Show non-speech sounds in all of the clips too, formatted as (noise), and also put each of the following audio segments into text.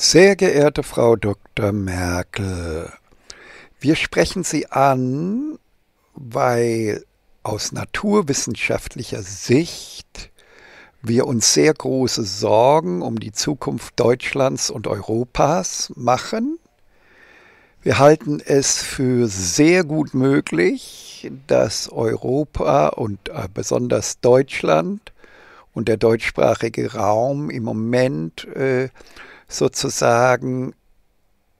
Sehr geehrte Frau Dr. Merkel, wir sprechen Sie an, weil aus naturwissenschaftlicher Sicht wir uns sehr große Sorgen um die Zukunft Deutschlands und Europas machen. Wir halten es für sehr gut möglich, dass Europa und äh, besonders Deutschland und der deutschsprachige Raum im Moment äh, sozusagen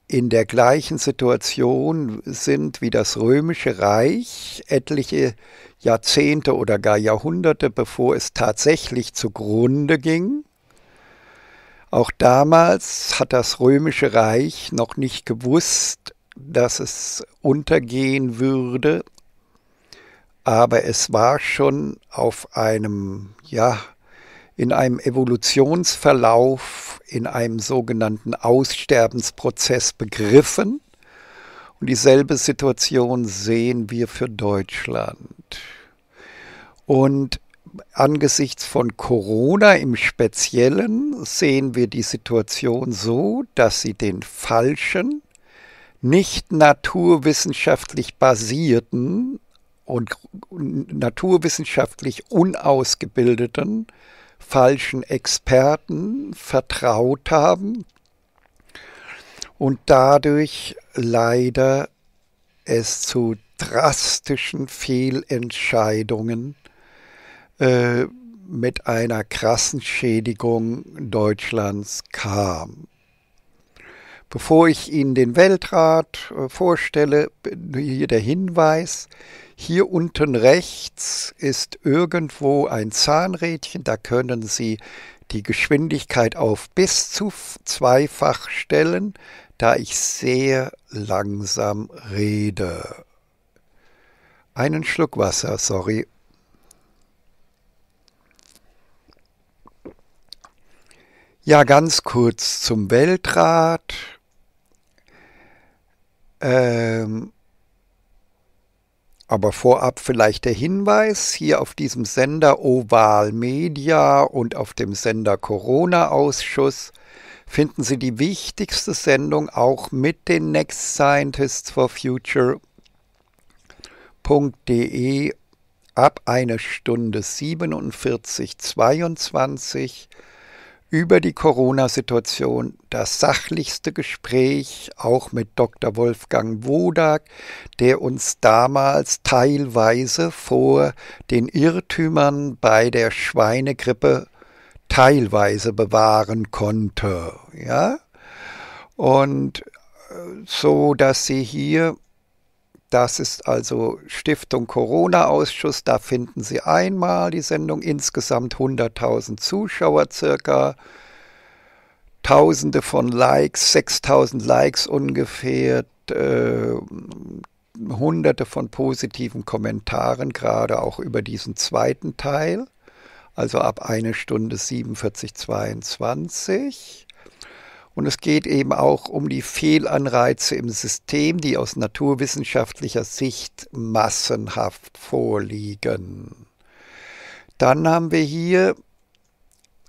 in der gleichen Situation sind wie das römische Reich etliche Jahrzehnte oder gar Jahrhunderte, bevor es tatsächlich zugrunde ging. Auch damals hat das römische Reich noch nicht gewusst, dass es untergehen würde, aber es war schon auf einem, ja, in einem Evolutionsverlauf, in einem sogenannten Aussterbensprozess begriffen. Und dieselbe Situation sehen wir für Deutschland. Und angesichts von Corona im Speziellen sehen wir die Situation so, dass sie den falschen, nicht naturwissenschaftlich basierten und naturwissenschaftlich unausgebildeten falschen Experten vertraut haben und dadurch leider es zu drastischen Fehlentscheidungen äh, mit einer krassen Schädigung Deutschlands kam. Bevor ich Ihnen den Weltrat äh, vorstelle, hier der Hinweis, hier unten rechts ist irgendwo ein Zahnrädchen, da können Sie die Geschwindigkeit auf bis zu zweifach stellen, da ich sehr langsam rede. Einen Schluck Wasser, sorry. Ja, ganz kurz zum Weltrat. Ähm, aber vorab vielleicht der Hinweis, hier auf diesem Sender Oval Media und auf dem Sender Corona-Ausschuss finden Sie die wichtigste Sendung auch mit den Next Scientists for Future.de ab einer Stunde 47.22 22 über die Corona-Situation das sachlichste Gespräch, auch mit Dr. Wolfgang Wodak, der uns damals teilweise vor den Irrtümern bei der Schweinegrippe teilweise bewahren konnte. Ja? Und äh, so dass sie hier das ist also Stiftung Corona-Ausschuss. Da finden Sie einmal die Sendung. Insgesamt 100.000 Zuschauer circa. Tausende von Likes, 6000 Likes ungefähr, äh, hunderte von positiven Kommentaren, gerade auch über diesen zweiten Teil, also ab 1 Stunde 47,22. Und es geht eben auch um die Fehlanreize im System, die aus naturwissenschaftlicher Sicht massenhaft vorliegen. Dann haben wir hier,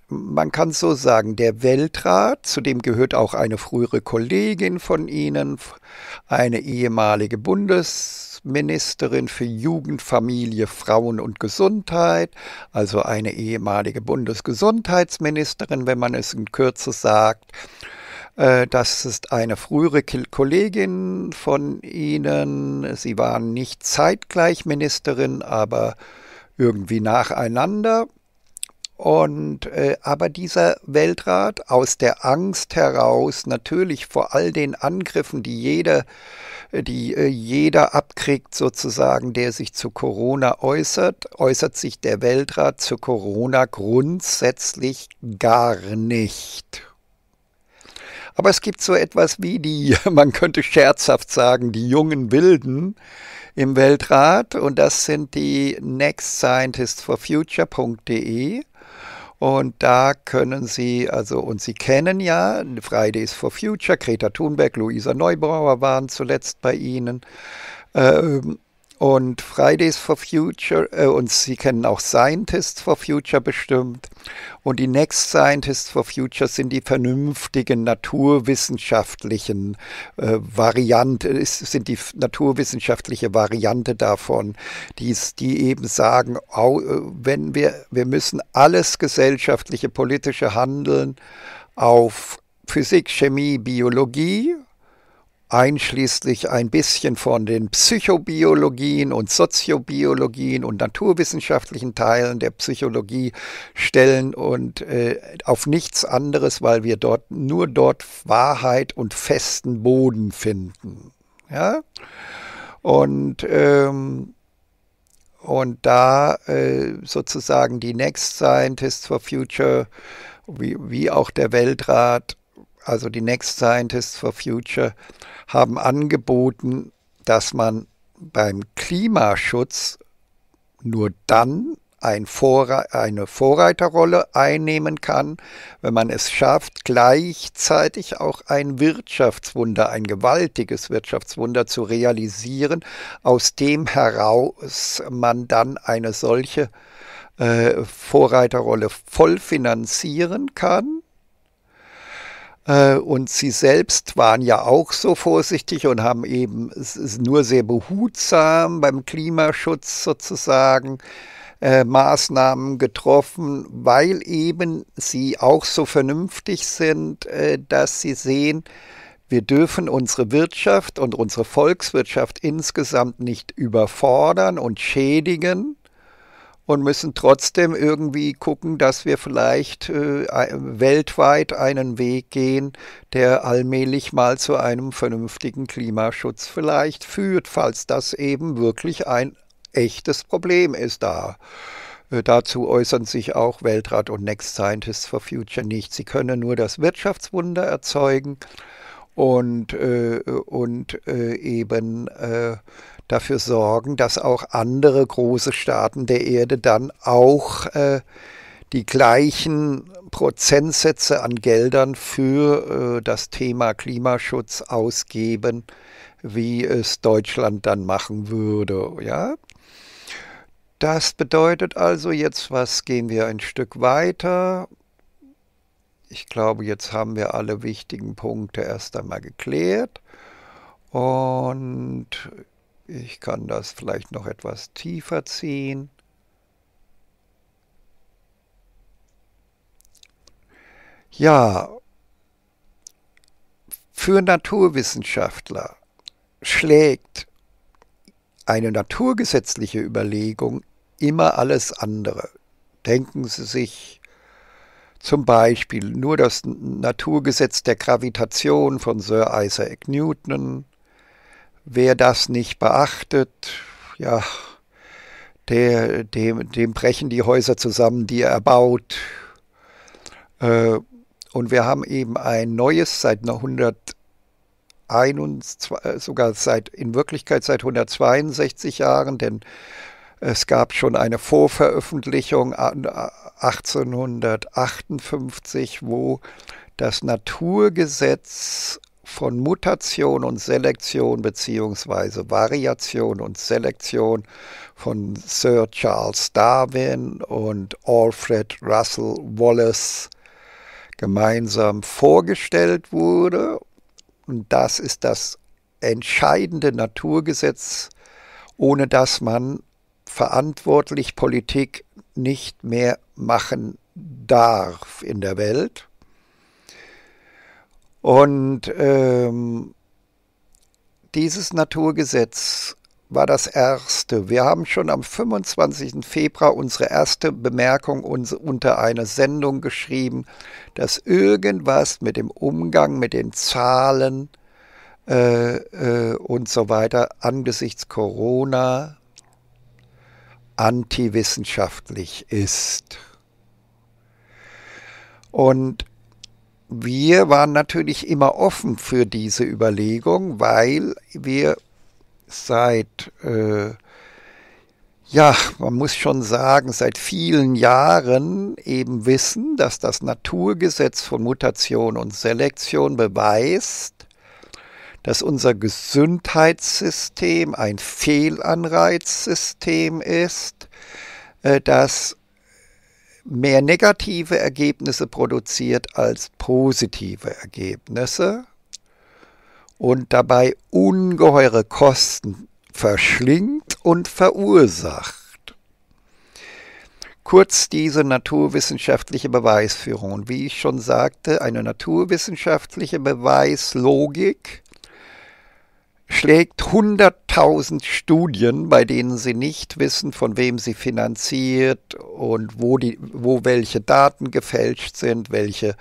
man kann so sagen, der Weltrat, zu dem gehört auch eine frühere Kollegin von Ihnen, eine ehemalige Bundesministerin für Jugend, Familie, Frauen und Gesundheit, also eine ehemalige Bundesgesundheitsministerin, wenn man es in Kürze sagt, äh, das ist eine frühere Kollegin von Ihnen. Sie waren nicht zeitgleich Ministerin, aber irgendwie nacheinander. Und äh, aber dieser Weltrat aus der Angst heraus, natürlich vor all den Angriffen, die jeder, die äh, jeder abkriegt, sozusagen, der sich zu Corona äußert, äußert sich der Weltrat zu Corona grundsätzlich gar nicht. Aber es gibt so etwas wie die, (laughs) man könnte scherzhaft sagen, die jungen Wilden im Weltrat. Und das sind die nextscientistforfuture.de. Und da können Sie, also, und Sie kennen ja Fridays for Future, Greta Thunberg, Luisa Neubauer waren zuletzt bei Ihnen. Ähm, und Fridays for Future äh, und Sie kennen auch Scientists for Future bestimmt. Und die Next Scientists for Future sind die vernünftigen naturwissenschaftlichen äh, Variante, äh, sind die naturwissenschaftliche Variante davon, die's, die eben sagen, au, äh, wenn wir, wir müssen alles gesellschaftliche, politische Handeln auf Physik, Chemie, Biologie einschließlich ein bisschen von den Psychobiologien und Soziobiologien und naturwissenschaftlichen Teilen der Psychologie stellen und äh, auf nichts anderes, weil wir dort nur dort Wahrheit und festen Boden finden. Ja? Und ähm, und da äh, sozusagen die Next Scientists for Future, wie, wie auch der Weltrat, also die Next Scientists for Future, haben angeboten, dass man beim Klimaschutz nur dann ein Vorre eine Vorreiterrolle einnehmen kann, wenn man es schafft, gleichzeitig auch ein Wirtschaftswunder, ein gewaltiges Wirtschaftswunder zu realisieren, aus dem heraus man dann eine solche äh, Vorreiterrolle voll finanzieren kann äh, und sie selbst waren ja auch so vorsichtig und haben eben nur sehr behutsam beim Klimaschutz sozusagen äh, Maßnahmen getroffen, weil eben sie auch so vernünftig sind, äh, dass sie sehen, wir dürfen unsere Wirtschaft und unsere Volkswirtschaft insgesamt nicht überfordern und schädigen, und müssen trotzdem irgendwie gucken, dass wir vielleicht äh, weltweit einen Weg gehen, der allmählich mal zu einem vernünftigen Klimaschutz vielleicht führt, falls das eben wirklich ein echtes Problem ist da. Äh, dazu äußern sich auch Weltrat und Next Scientists for Future nicht. Sie können nur das Wirtschaftswunder erzeugen und, äh, und äh, eben äh, dafür sorgen, dass auch andere große Staaten der Erde dann auch äh, die gleichen Prozentsätze an Geldern für äh, das Thema Klimaschutz ausgeben, wie es Deutschland dann machen würde, ja? Das bedeutet also jetzt, was gehen wir ein Stück weiter? Ich glaube, jetzt haben wir alle wichtigen Punkte erst einmal geklärt. Und ich kann das vielleicht noch etwas tiefer ziehen. Ja, für Naturwissenschaftler schlägt eine naturgesetzliche Überlegung immer alles andere. Denken Sie sich zum Beispiel nur das Naturgesetz der Gravitation von Sir Isaac Newton Wer das nicht beachtet, ja, der, dem, dem brechen die Häuser zusammen, die er erbaut. Äh, und wir haben eben ein neues seit 121, äh, sogar seit, in Wirklichkeit seit 162 Jahren, denn es gab schon eine Vorveröffentlichung 1858, wo das Naturgesetz von Mutation und Selektion bzw. Variation und Selektion von Sir Charles Darwin und Alfred Russell Wallace gemeinsam vorgestellt wurde. Und das ist das entscheidende Naturgesetz, ohne das man verantwortlich Politik nicht mehr machen darf in der Welt. Und ähm, dieses Naturgesetz war das erste. Wir haben schon am 25. Februar unsere erste Bemerkung uns unter einer Sendung geschrieben, dass irgendwas mit dem Umgang mit den Zahlen äh, äh, und so weiter angesichts Corona antiwissenschaftlich ist. Und wir waren natürlich immer offen für diese Überlegung, weil wir seit, äh, ja, man muss schon sagen, seit vielen Jahren eben wissen, dass das Naturgesetz von Mutation und Selektion beweist, dass unser Gesundheitssystem ein Fehlanreizsystem ist, äh, das mehr negative Ergebnisse produziert als positive Ergebnisse und dabei ungeheure Kosten verschlingt und verursacht. Kurz diese naturwissenschaftliche Beweisführung. Und wie ich schon sagte, eine naturwissenschaftliche Beweislogik schlägt hunderttausend Studien, bei denen sie nicht wissen, von wem sie finanziert und wo, die, wo welche Daten gefälscht sind, welche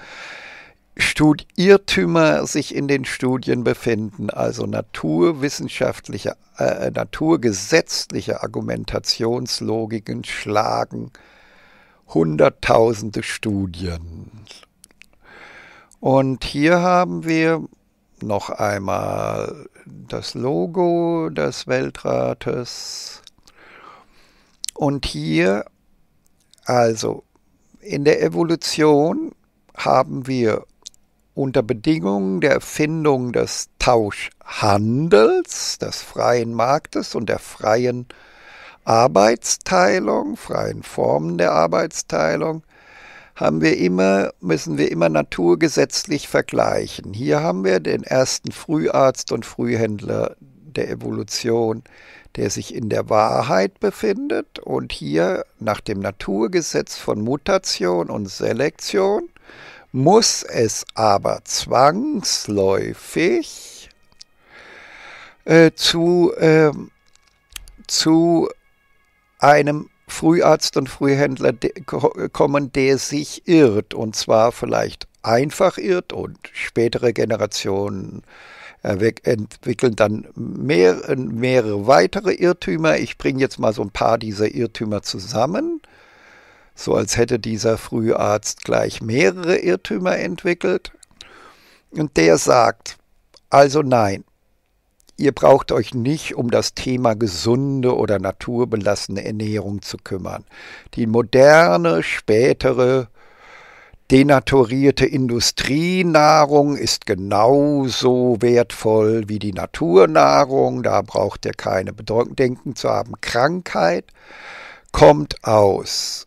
Stud Irrtümer sich in den Studien befinden, also naturwissenschaftliche, äh, naturgesetzliche Argumentationslogiken schlagen hunderttausende Studien. Und hier haben wir noch einmal das Logo des Weltrates. Und hier, also in der Evolution haben wir unter Bedingungen der Erfindung des Tauschhandels, des freien Marktes und der freien Arbeitsteilung, freien Formen der Arbeitsteilung, haben wir immer, müssen wir immer naturgesetzlich vergleichen. Hier haben wir den ersten Früharzt und Frühhändler der Evolution, der sich in der Wahrheit befindet und hier nach dem Naturgesetz von Mutation und Selektion muss es aber zwangsläufig äh, zu, äh, zu einem Früharzt und Frühhändler kommen, der sich irrt und zwar vielleicht einfach irrt und spätere Generationen entwickeln dann mehr, mehrere weitere Irrtümer. Ich bringe jetzt mal so ein paar dieser Irrtümer zusammen, so als hätte dieser Früharzt gleich mehrere Irrtümer entwickelt. Und der sagt, also nein, Ihr braucht euch nicht um das Thema gesunde oder naturbelassene Ernährung zu kümmern. Die moderne, spätere, denaturierte Industrienahrung ist genauso wertvoll wie die Naturnahrung. Da braucht ihr keine Bedenken zu haben. Krankheit kommt aus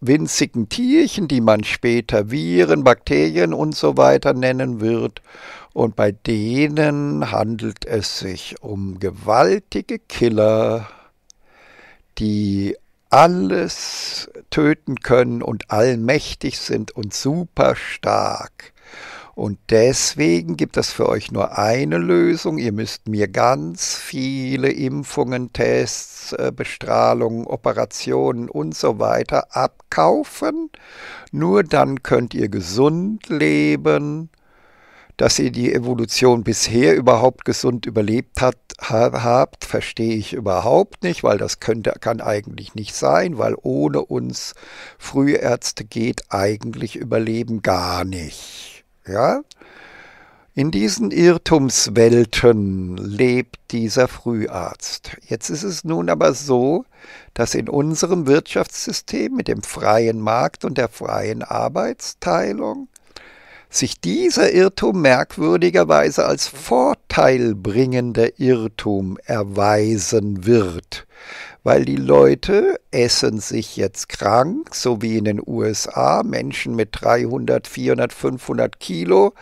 winzigen Tierchen, die man später Viren, Bakterien und so weiter nennen wird und bei denen handelt es sich um gewaltige Killer, die alles töten können und allmächtig sind und super stark. Und deswegen gibt es für euch nur eine Lösung. Ihr müsst mir ganz viele Impfungen, Tests, äh, Bestrahlungen, Operationen und so weiter abkaufen. Nur dann könnt ihr gesund leben dass ihr die Evolution bisher überhaupt gesund überlebt hat, habt, verstehe ich überhaupt nicht, weil das könnte, kann eigentlich nicht sein, weil ohne uns Frühärzte geht eigentlich Überleben gar nicht. Ja? In diesen Irrtumswelten lebt dieser Früharzt. Jetzt ist es nun aber so, dass in unserem Wirtschaftssystem mit dem freien Markt und der freien Arbeitsteilung sich dieser Irrtum merkwürdigerweise als vorteilbringender Irrtum erweisen wird, weil die Leute essen sich jetzt krank, so wie in den USA Menschen mit 300, 400, 500 Kilo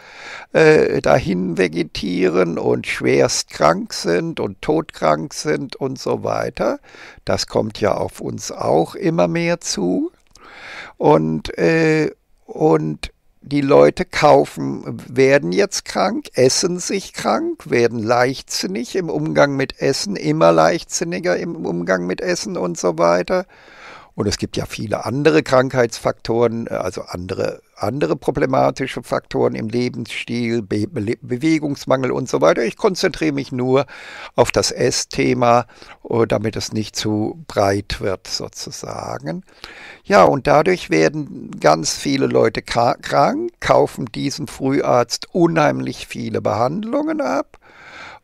äh, dahin vegetieren und schwerst krank sind und todkrank sind und so weiter. Das kommt ja auf uns auch immer mehr zu. Und, äh, und die Leute kaufen, werden jetzt krank, essen sich krank, werden leichtsinnig im Umgang mit Essen, immer leichtsinniger im Umgang mit Essen und so weiter. Und es gibt ja viele andere Krankheitsfaktoren, äh, also andere, andere problematische Faktoren im Lebensstil, Be Bewegungsmangel und so weiter. Ich konzentriere mich nur auf das Essthema, äh, damit es nicht zu breit wird sozusagen. Ja, und dadurch werden ganz viele Leute krank, kaufen diesem Früharzt unheimlich viele Behandlungen ab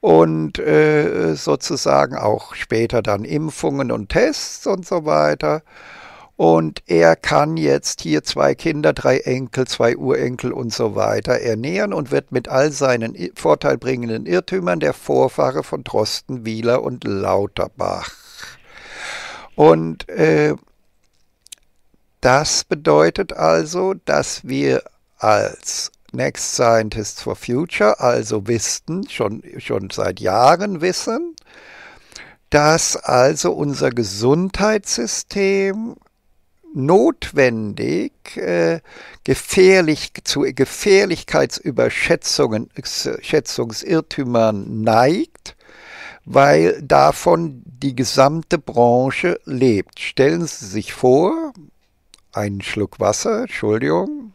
und äh, sozusagen auch später dann Impfungen und Tests und so weiter. Und er kann jetzt hier zwei Kinder, drei Enkel, zwei Urenkel und so weiter ernähren und wird mit all seinen vorteilbringenden Irrtümern der Vorfahre von Drosten, Wieler und Lauterbach. Und äh, das bedeutet also, dass wir als Next Scientists for Future also wissen, schon, schon seit Jahren wissen, dass also unser Gesundheitssystem notwendig äh, gefährlich, zu Gefährlichkeitsüberschätzungen, Schätzungsirrtümern neigt, weil davon die gesamte Branche lebt. Stellen Sie sich vor, einen Schluck Wasser, Entschuldigung,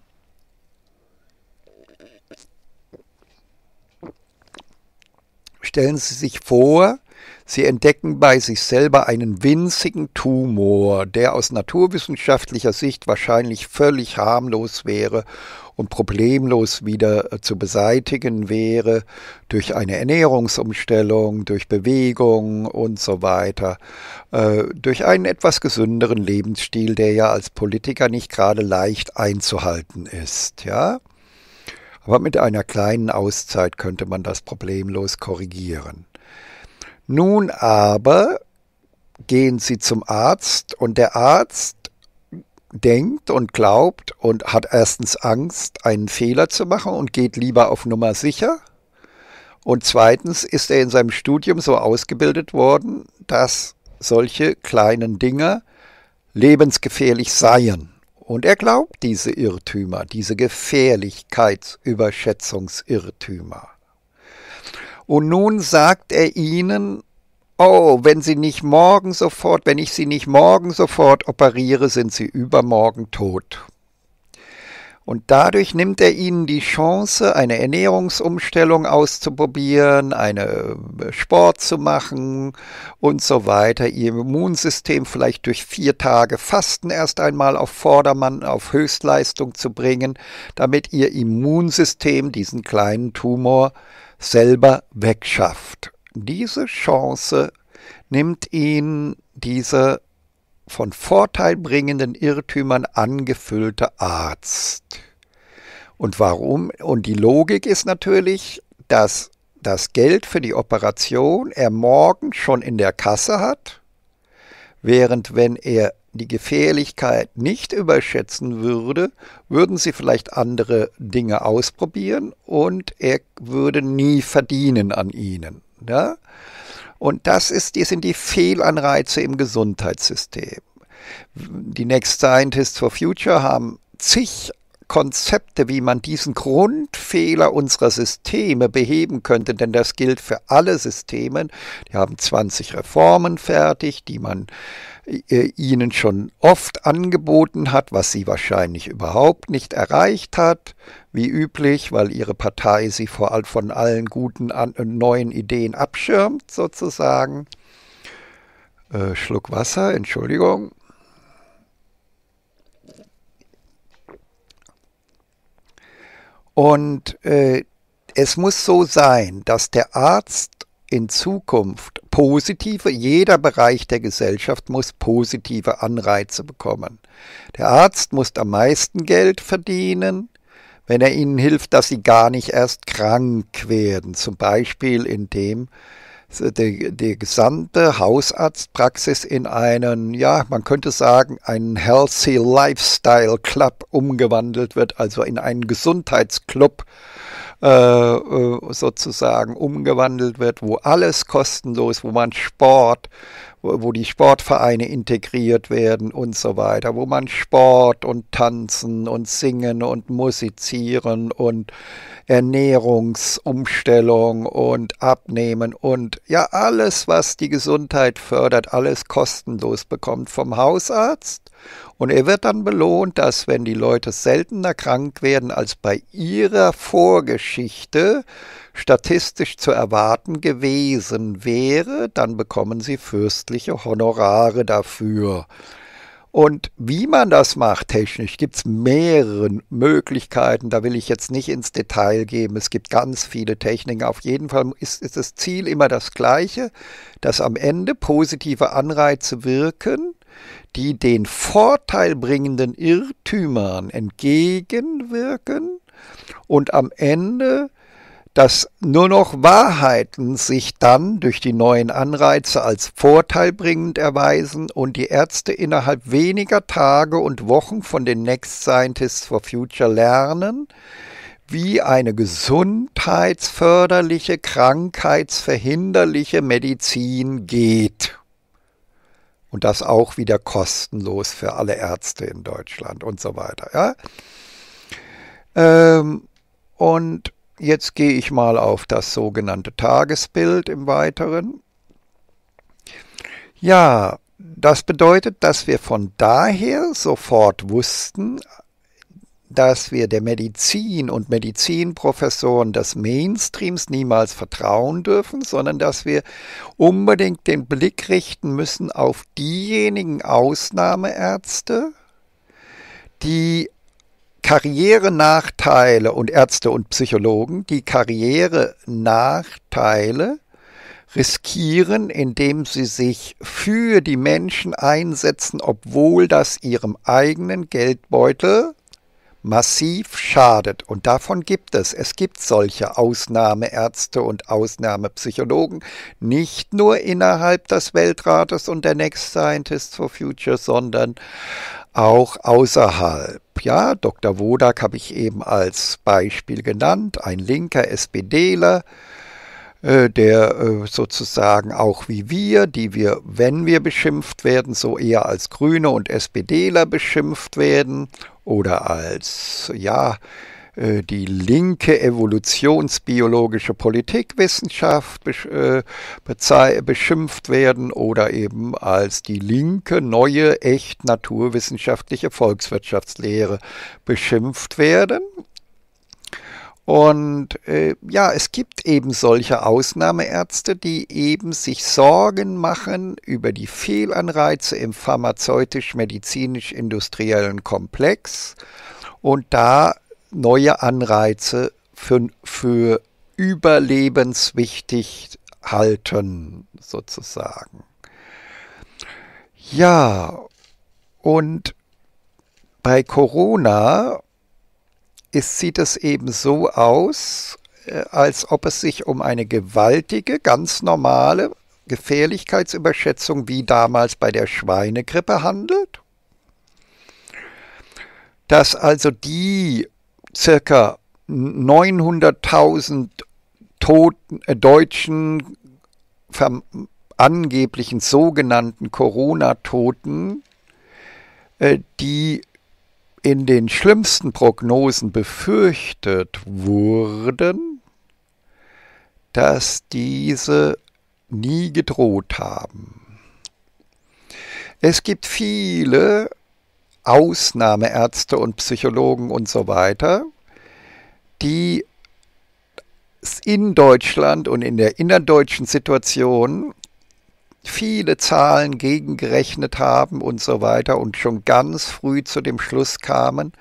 Stellen Sie sich vor, Sie entdecken bei sich selber einen winzigen Tumor, der aus naturwissenschaftlicher Sicht wahrscheinlich völlig harmlos wäre und problemlos wieder äh, zu beseitigen wäre durch eine Ernährungsumstellung, durch Bewegung und so weiter, äh, durch einen etwas gesünderen Lebensstil, der ja als Politiker nicht gerade leicht einzuhalten ist, ja? aber mit einer kleinen Auszeit könnte man das problemlos korrigieren. Nun aber gehen Sie zum Arzt und der Arzt denkt und glaubt und hat erstens Angst, einen Fehler zu machen und geht lieber auf Nummer sicher. Und zweitens ist er in seinem Studium so ausgebildet worden, dass solche kleinen Dinge lebensgefährlich seien. Und er glaubt diese Irrtümer, diese Gefährlichkeitsüberschätzungsirrtümer. Und nun sagt er ihnen, oh, wenn sie nicht morgen sofort, wenn ich sie nicht morgen sofort operiere, sind sie übermorgen tot. Und dadurch nimmt er ihnen die Chance, eine Ernährungsumstellung auszuprobieren, eine äh, Sport zu machen und so weiter, ihr Immunsystem vielleicht durch vier Tage Fasten erst einmal auf Vordermann, auf Höchstleistung zu bringen, damit ihr Immunsystem diesen kleinen Tumor selber wegschafft. Diese Chance nimmt ihnen diese von vorteilbringenden Irrtümern angefüllter Arzt. Und warum? Und die Logik ist natürlich, dass das Geld für die Operation er morgen schon in der Kasse hat, während wenn er die Gefährlichkeit nicht überschätzen würde, würden sie vielleicht andere Dinge ausprobieren und er würde nie verdienen an ihnen. Ja? Und das, ist, die sind die Fehlanreize im Gesundheitssystem. Die Next Scientists for Future haben zig Konzepte, wie man diesen Grundfehler unserer Systeme beheben könnte, denn das gilt für alle Systeme. Die haben 20 Reformen fertig, die man äh, ihnen schon oft angeboten hat, was sie wahrscheinlich überhaupt nicht erreicht hat, wie üblich, weil ihre Partei sie vor allem von allen guten äh, neuen Ideen abschirmt, sozusagen. Äh, Schluck Wasser, Entschuldigung. Und äh, es muss so sein, dass der Arzt in Zukunft positive, jeder Bereich der Gesellschaft muss positive Anreize bekommen. Der Arzt muss am meisten Geld verdienen, wenn er ihnen hilft, dass sie gar nicht erst krank werden, zum Beispiel indem die, die gesamte Hausarztpraxis in einen, ja, man könnte sagen, einen Healthy Lifestyle Club umgewandelt wird, also in einen Gesundheitsclub, äh, äh, sozusagen umgewandelt wird, wo alles kostenlos, wo man Sport, wo, die Sportvereine integriert werden und so weiter, wo man Sport und Tanzen und Singen und Musizieren und Ernährungsumstellung und Abnehmen und ja alles, was die Gesundheit fördert, alles kostenlos bekommt vom Hausarzt. Und er wird dann belohnt, dass wenn die Leute seltener krank werden als bei ihrer Vorgeschichte, statistisch zu erwarten gewesen wäre, dann bekommen sie fürstliche Honorare dafür. Und wie man das macht technisch, gibt es mehrere Möglichkeiten. Da will ich jetzt nicht ins Detail gehen. Es gibt ganz viele Techniken. Auf jeden Fall ist, ist das Ziel immer das gleiche, dass am Ende positive Anreize wirken, die den vorteilbringenden Irrtümern entgegenwirken und am Ende dass nur noch Wahrheiten sich dann durch die neuen Anreize als vorteilbringend erweisen und die Ärzte innerhalb weniger Tage und Wochen von den Next Scientists for Future lernen, wie eine gesundheitsförderliche, krankheitsverhinderliche Medizin geht. Und das auch wieder kostenlos für alle Ärzte in Deutschland und so weiter. Ja? Ähm, und Jetzt gehe ich mal auf das sogenannte Tagesbild im Weiteren. Ja, das bedeutet, dass wir von daher sofort wussten, dass wir der Medizin und Medizinprofessoren des Mainstreams niemals vertrauen dürfen, sondern dass wir unbedingt den Blick richten müssen auf diejenigen Ausnahmeärzte, die Karrierenachteile und Ärzte und Psychologen, die Karrierenachteile riskieren, indem sie sich für die Menschen einsetzen, obwohl das ihrem eigenen Geldbeutel massiv schadet. Und davon gibt es. Es gibt solche Ausnahmeärzte und Ausnahmepsychologen, nicht nur innerhalb des Weltrates und der Next Scientists for Future, sondern auch außerhalb. Ja, Dr. Wodak habe ich eben als Beispiel genannt, ein linker SPDler, äh, der äh, sozusagen auch wie wir, die wir, wenn wir beschimpft werden, so eher als Grüne und SPDler beschimpft werden oder als, ja, äh, die linke evolutionsbiologische Politikwissenschaft äh, beschimpft werden oder eben als die linke neue echt naturwissenschaftliche Volkswirtschaftslehre beschimpft werden. Und äh, ja, es gibt eben solche Ausnahmeärzte, die eben sich Sorgen machen über die Fehlanreize im pharmazeutisch-medizinisch-industriellen Komplex und da neue Anreize für, für überlebenswichtig halten, sozusagen. Ja, und bei Corona ist, sieht es eben so aus, äh, als ob es sich um eine gewaltige, ganz normale Gefährlichkeitsüberschätzung wie damals bei der Schweinegrippe handelt. Dass also die circa 900.000 Toten, äh, deutschen angeblichen sogenannten Corona-Toten, äh, die in den schlimmsten Prognosen befürchtet wurden, dass diese nie gedroht haben. Es gibt viele Ausnahmeärzte und Psychologen und so weiter, die in Deutschland und in der innerdeutschen Situation viele Zahlen gegengerechnet haben und so weiter und schon ganz früh zu dem Schluss kamen,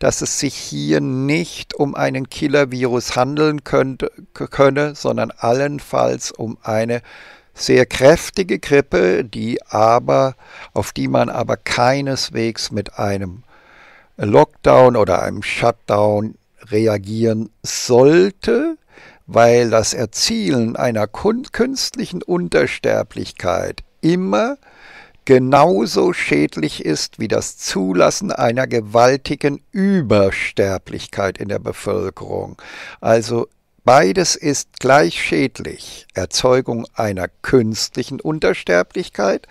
dass es sich hier nicht um einen Killer-Virus handeln könnte, könne, sondern allenfalls um eine sehr kräftige Grippe, die aber, auf die man aber keineswegs mit einem Lockdown oder einem Shutdown reagieren sollte, weil das Erzielen einer künstlichen Untersterblichkeit immer genauso schädlich ist wie das Zulassen einer gewaltigen Übersterblichkeit in der Bevölkerung. Also Beides ist gleich schädlich. Erzeugung einer künstlichen Untersterblichkeit,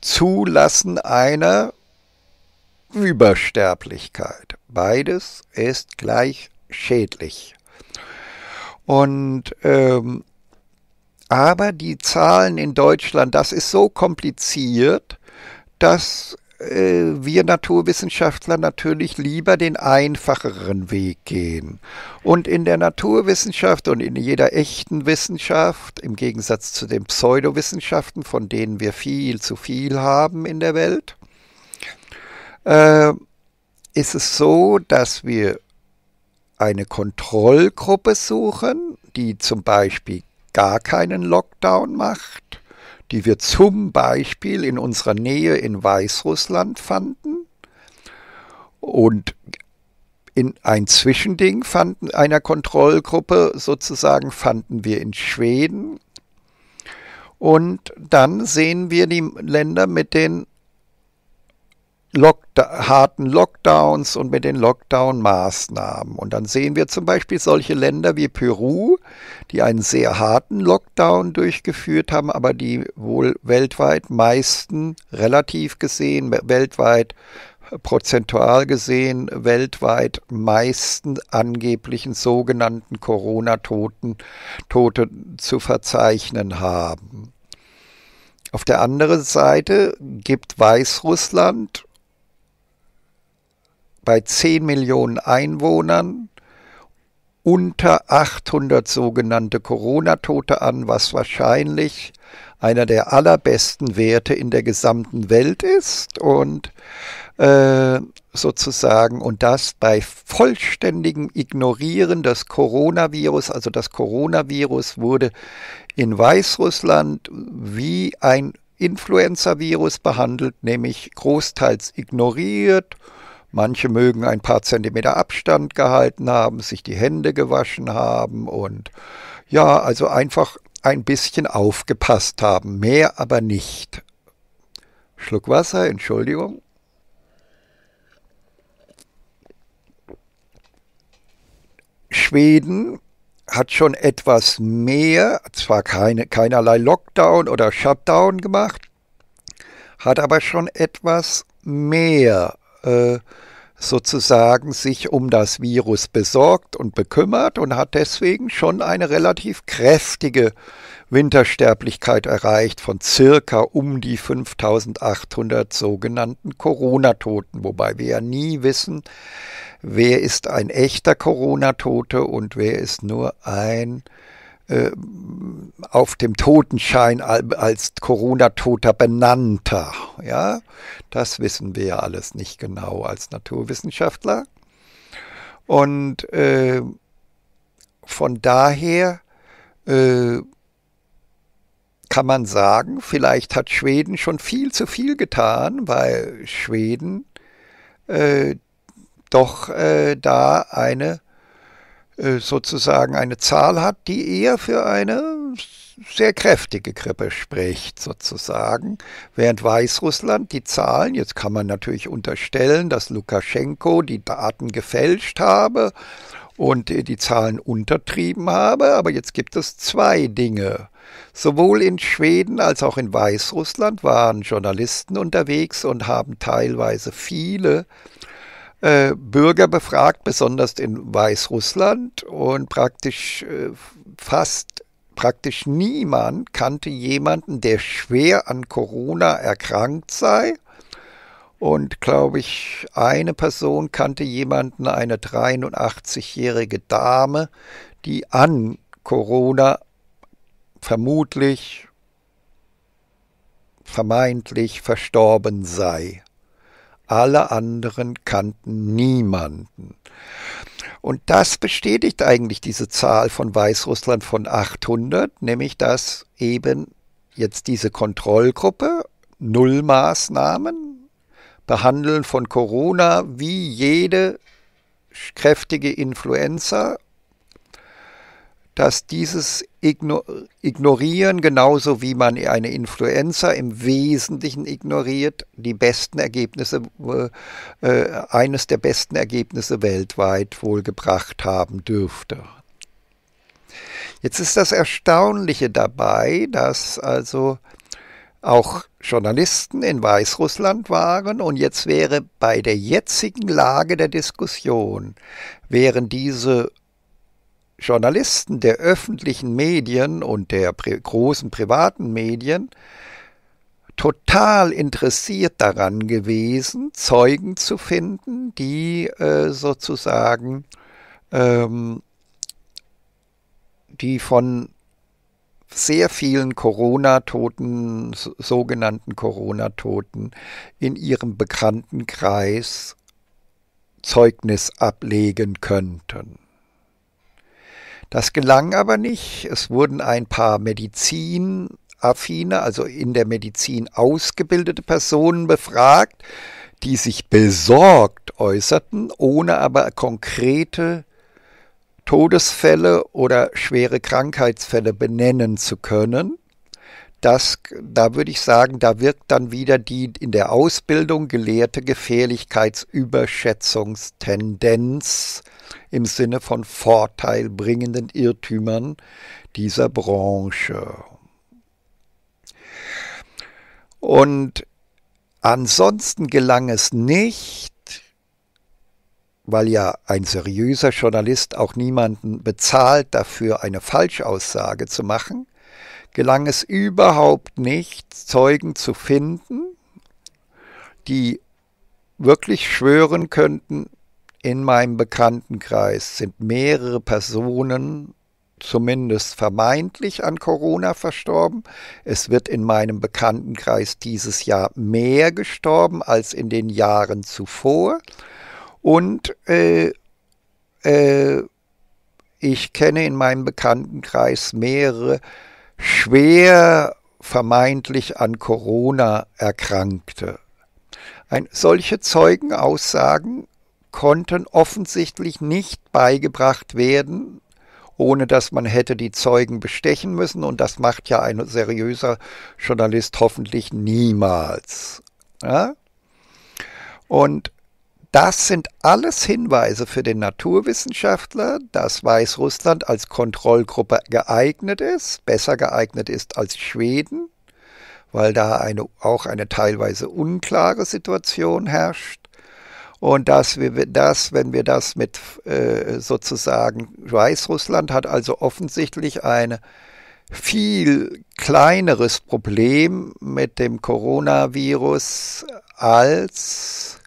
Zulassen einer Übersterblichkeit. Beides ist gleich schädlich. Und ähm, aber die Zahlen in Deutschland, das ist so kompliziert, dass äh, wir Naturwissenschaftler natürlich lieber den einfacheren Weg gehen. Und in der Naturwissenschaft und in jeder echten Wissenschaft, im Gegensatz zu den Pseudowissenschaften, von denen wir viel zu viel haben in der Welt, äh, ist es so, dass wir eine Kontrollgruppe suchen, die zum Beispiel gar keinen Lockdown macht die wir zum Beispiel in unserer Nähe in Weißrussland fanden. Und in ein Zwischending fanden einer Kontrollgruppe sozusagen fanden wir in Schweden. Und dann sehen wir die Länder mit den Lockda harten Lockdowns und mit den Lockdown-Maßnahmen. Und dann sehen wir zum Beispiel solche Länder wie Peru, die einen sehr harten Lockdown durchgeführt haben, aber die wohl weltweit meisten, relativ gesehen, weltweit prozentual gesehen, weltweit meisten angeblichen sogenannten Corona-Toten Tote zu verzeichnen haben. Auf der anderen Seite gibt Weißrussland bei 10 Millionen Einwohnern unter 800 sogenannte Corona-Tote an, was wahrscheinlich einer der allerbesten Werte in der gesamten Welt ist und äh, sozusagen und das bei vollständigem Ignorieren des Coronavirus, also das Coronavirus wurde in Weißrussland wie ein Influenza-Virus behandelt, nämlich großteils ignoriert, Manche mögen ein paar Zentimeter Abstand gehalten haben, sich die Hände gewaschen haben und ja, also einfach ein bisschen aufgepasst haben, mehr aber nicht. Schluck Wasser, Entschuldigung. Schweden hat schon etwas mehr, zwar keine, keinerlei Lockdown oder Shutdown gemacht, hat aber schon etwas mehr äh, sozusagen sich um das Virus besorgt und bekümmert und hat deswegen schon eine relativ kräftige Wintersterblichkeit erreicht von circa um die 5800 sogenannten Corona-Toten, wobei wir ja nie wissen, wer ist ein echter Corona-Tote und wer ist nur ein äh, äh, auf dem Totenschein als Corona-Toter benannter. Ja, das wissen wir ja alles nicht genau als Naturwissenschaftler. Und äh, von daher äh, kann man sagen, vielleicht hat Schweden schon viel zu viel getan, weil Schweden äh, doch äh, da eine äh, sozusagen eine Zahl hat, die eher für eine sehr kräftige Grippe spricht, sozusagen. Während Weißrussland die Zahlen, jetzt kann man natürlich unterstellen, dass Lukaschenko die Daten gefälscht habe und äh, die Zahlen untertrieben habe, aber jetzt gibt es zwei Dinge. Sowohl in Schweden als auch in Weißrussland waren Journalisten unterwegs und haben teilweise viele äh, Bürger befragt, besonders in Weißrussland und praktisch äh, fast praktisch niemand kannte jemanden, der schwer an Corona erkrankt sei. Und glaube ich, eine Person kannte jemanden, eine 83-jährige Dame, die an Corona vermutlich, vermeintlich verstorben sei. Alle anderen kannten niemanden. Und das bestätigt eigentlich diese Zahl von Weißrussland von 800, nämlich dass eben jetzt diese Kontrollgruppe Nullmaßnahmen Behandeln von Corona wie jede kräftige Influenza dass dieses Ignorieren, genauso wie man eine Influenza im Wesentlichen ignoriert, die besten Ergebnisse, äh, eines der besten Ergebnisse weltweit wohl gebracht haben dürfte. Jetzt ist das Erstaunliche dabei, dass also auch Journalisten in Weißrussland waren und jetzt wäre bei der jetzigen Lage der Diskussion, wären diese Journalisten der öffentlichen Medien und der großen privaten Medien total interessiert daran gewesen, Zeugen zu finden, die äh, sozusagen ähm, die von sehr vielen Corona-Toten, sogenannten Corona-Toten in ihrem bekannten Kreis Zeugnis ablegen könnten. Das gelang aber nicht. Es wurden ein paar medizinaffine, also in der Medizin ausgebildete Personen befragt, die sich besorgt äußerten, ohne aber konkrete Todesfälle oder schwere Krankheitsfälle benennen zu können. Das, da würde ich sagen, da wirkt dann wieder die in der Ausbildung gelehrte Gefährlichkeitsüberschätzungstendenz im Sinne von vorteilbringenden Irrtümern dieser Branche. Und ansonsten gelang es nicht, weil ja ein seriöser Journalist auch niemanden bezahlt dafür, eine Falschaussage zu machen, gelang es überhaupt nicht, Zeugen zu finden, die wirklich schwören könnten, in meinem Bekanntenkreis sind mehrere Personen zumindest vermeintlich an Corona verstorben. Es wird in meinem Bekanntenkreis dieses Jahr mehr gestorben als in den Jahren zuvor. Und äh, äh, ich kenne in meinem Bekanntenkreis mehrere schwer vermeintlich an Corona erkrankte. Ein, solche Zeugenaussagen konnten offensichtlich nicht beigebracht werden, ohne dass man hätte die Zeugen bestechen müssen. Und das macht ja ein seriöser Journalist hoffentlich niemals. Ja? Und das sind alles Hinweise für den Naturwissenschaftler, dass Weißrussland als Kontrollgruppe geeignet ist, besser geeignet ist als Schweden, weil da eine, auch eine teilweise unklare Situation herrscht und dass wir das, wenn wir das mit äh, sozusagen Weißrussland hat also offensichtlich ein viel kleineres Problem mit dem Coronavirus als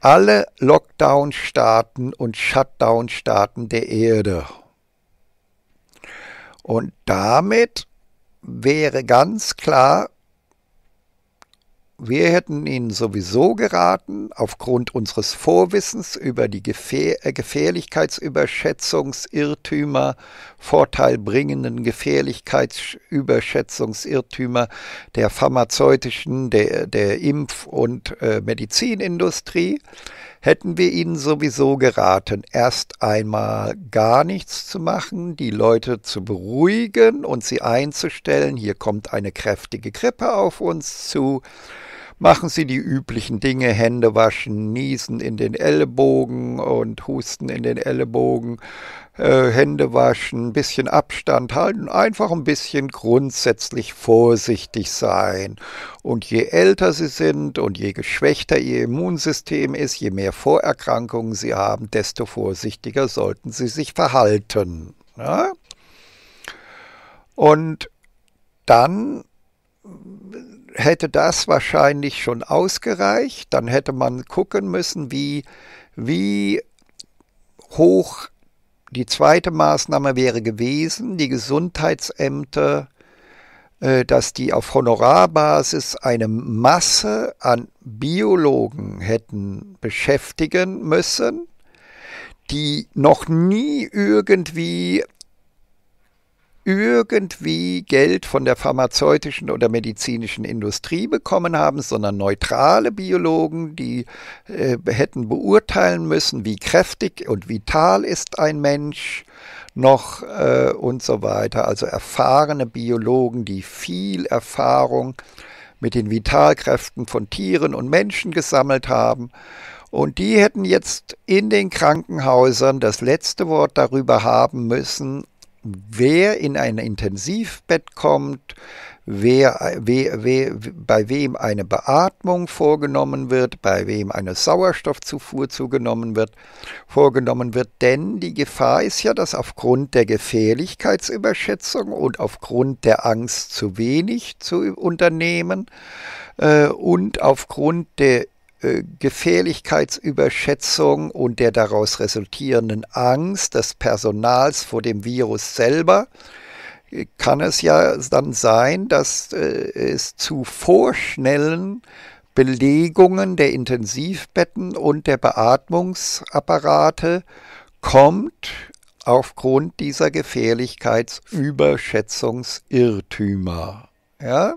alle Lockdown-Staaten und Shutdown-Staaten der Erde. Und damit wäre ganz klar, wir hätten Ihnen sowieso geraten, aufgrund unseres Vorwissens über die Gefähr äh, Gefährlichkeitsüberschätzungsirrtümer, vorteilbringenden Gefährlichkeitsüberschätzungsirrtümer der pharmazeutischen, der, der Impf- und äh, Medizinindustrie, hätten wir Ihnen sowieso geraten, erst einmal gar nichts zu machen, die Leute zu beruhigen und sie einzustellen, hier kommt eine kräftige Grippe auf uns zu, machen Sie die üblichen Dinge, Hände waschen, niesen in den Ellbogen und husten in den Ellbogen, äh, Hände waschen, ein bisschen Abstand halten, einfach ein bisschen grundsätzlich vorsichtig sein. Und je älter Sie sind und je geschwächter Ihr Immunsystem ist, je mehr Vorerkrankungen Sie haben, desto vorsichtiger sollten Sie sich verhalten. Ja? Und dann hätte das wahrscheinlich schon ausgereicht. Dann hätte man gucken müssen, wie, wie hoch die zweite Maßnahme wäre gewesen, die Gesundheitsämter, äh, dass die auf Honorarbasis eine Masse an Biologen hätten beschäftigen müssen, die noch nie irgendwie irgendwie Geld von der pharmazeutischen oder medizinischen Industrie bekommen haben, sondern neutrale Biologen, die äh, hätten beurteilen müssen, wie kräftig und vital ist ein Mensch noch äh, und so weiter. Also erfahrene Biologen, die viel Erfahrung mit den Vitalkräften von Tieren und Menschen gesammelt haben. Und die hätten jetzt in den Krankenhäusern das letzte Wort darüber haben müssen, wer in ein Intensivbett kommt, wer, wer, wer, bei wem eine Beatmung vorgenommen wird, bei wem eine Sauerstoffzufuhr zugenommen wird, vorgenommen wird. Denn die Gefahr ist ja, dass aufgrund der Gefährlichkeitsüberschätzung und aufgrund der Angst zu wenig zu unternehmen äh, und aufgrund der äh, Gefährlichkeitsüberschätzung und der daraus resultierenden Angst des Personals vor dem Virus selber äh, kann es ja dann sein, dass äh, es zu vorschnellen Belegungen der Intensivbetten und der Beatmungsapparate kommt aufgrund dieser Gefährlichkeitsüberschätzungsirrtümer. Ja?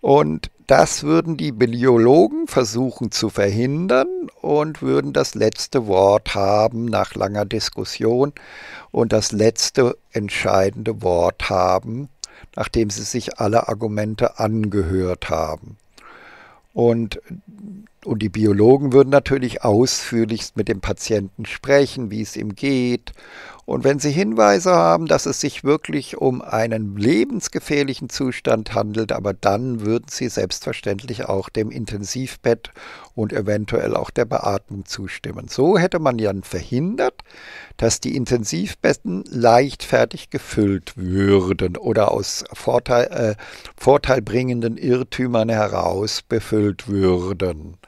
Und das würden die Biologen versuchen zu verhindern und würden das letzte Wort haben nach langer Diskussion und das letzte entscheidende Wort haben, nachdem sie sich alle Argumente angehört haben. Und, und die Biologen würden natürlich ausführlichst mit dem Patienten sprechen, wie es ihm geht und wenn Sie Hinweise haben, dass es sich wirklich um einen lebensgefährlichen Zustand handelt, aber dann würden Sie selbstverständlich auch dem Intensivbett und eventuell auch der Beatmung zustimmen. So hätte man dann verhindert, dass die Intensivbetten leichtfertig gefüllt würden oder aus Vorteil, äh, vorteilbringenden Irrtümern heraus befüllt würden.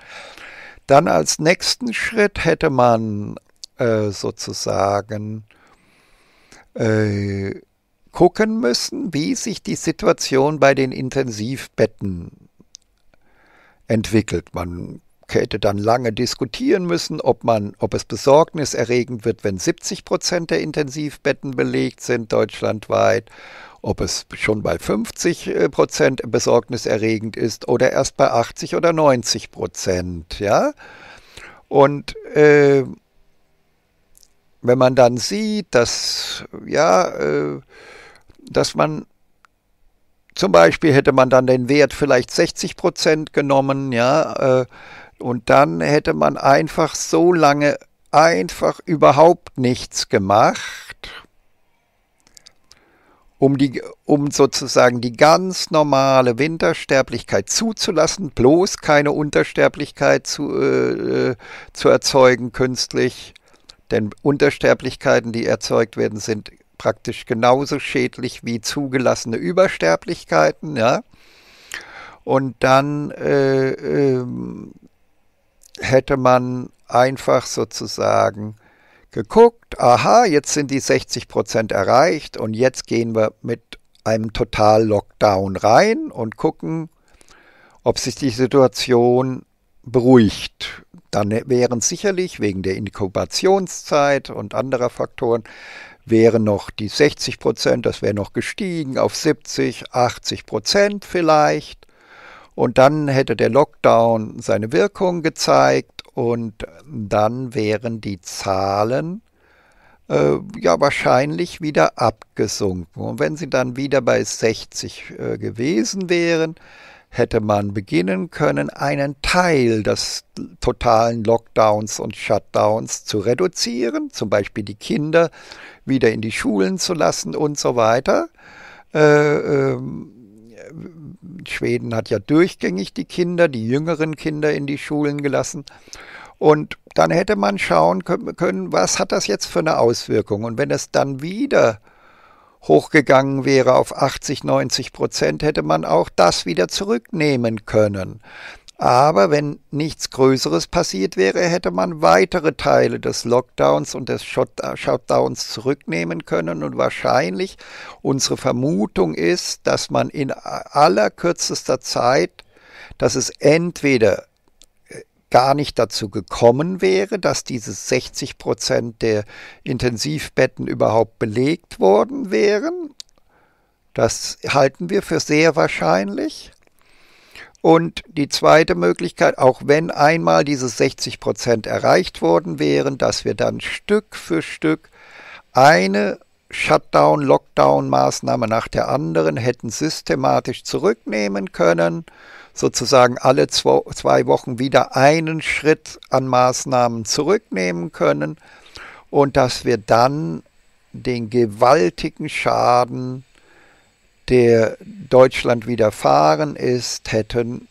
Dann als nächsten Schritt hätte man äh, sozusagen äh, gucken müssen, wie sich die Situation bei den Intensivbetten entwickelt. Man hätte dann lange diskutieren müssen, ob, man, ob es besorgniserregend wird, wenn 70 Prozent der Intensivbetten belegt sind deutschlandweit, ob es schon bei 50 Prozent besorgniserregend ist oder erst bei 80 oder 90 Prozent. Ja? Und äh, wenn man dann sieht, dass, ja, äh, dass man zum Beispiel hätte man dann den Wert vielleicht 60 Prozent genommen, ja, äh, und dann hätte man einfach so lange einfach überhaupt nichts gemacht, um, die, um sozusagen die ganz normale Wintersterblichkeit zuzulassen, bloß keine Untersterblichkeit zu, äh, äh zu erzeugen künstlich denn Untersterblichkeiten, die erzeugt werden, sind praktisch genauso schädlich wie zugelassene Übersterblichkeiten. Ja? Und dann äh, äh, hätte man einfach sozusagen geguckt, aha, jetzt sind die 60 Prozent erreicht und jetzt gehen wir mit einem Total-Lockdown rein und gucken, ob sich die Situation beruhigt dann wären sicherlich wegen der Inkubationszeit und anderer Faktoren wären noch die 60 Prozent, das wäre noch gestiegen auf 70, 80 Prozent vielleicht. Und dann hätte der Lockdown seine Wirkung gezeigt und dann wären die Zahlen äh, ja wahrscheinlich wieder abgesunken. Und wenn sie dann wieder bei 60 äh, gewesen wären, hätte man beginnen können, einen Teil des totalen Lockdowns und Shutdowns zu reduzieren, zum Beispiel die Kinder wieder in die Schulen zu lassen und so weiter. Äh, ähm, Schweden hat ja durchgängig die Kinder, die jüngeren Kinder in die Schulen gelassen. Und dann hätte man schauen können, was hat das jetzt für eine Auswirkung? Und wenn es dann wieder äh, hochgegangen wäre auf 80, 90 Prozent, hätte man auch das wieder zurücknehmen können. Aber wenn nichts Größeres passiert wäre, hätte man weitere Teile des Lockdowns und des äh, Shutdowns zurücknehmen können. Und wahrscheinlich, unsere Vermutung ist, dass man in allerkürzester Zeit, dass es entweder gar nicht dazu gekommen wäre, dass diese 60 Prozent der Intensivbetten überhaupt belegt worden wären. Das halten wir für sehr wahrscheinlich. Und die zweite Möglichkeit, auch wenn einmal diese 60 Prozent erreicht worden wären, dass wir dann Stück für Stück eine Shutdown, Lockdown-Maßnahme nach der anderen hätten systematisch zurücknehmen können sozusagen alle zwei, Wochen wieder einen Schritt an Maßnahmen zurücknehmen können und dass wir dann den gewaltigen Schaden, der Deutschland widerfahren ist, hätten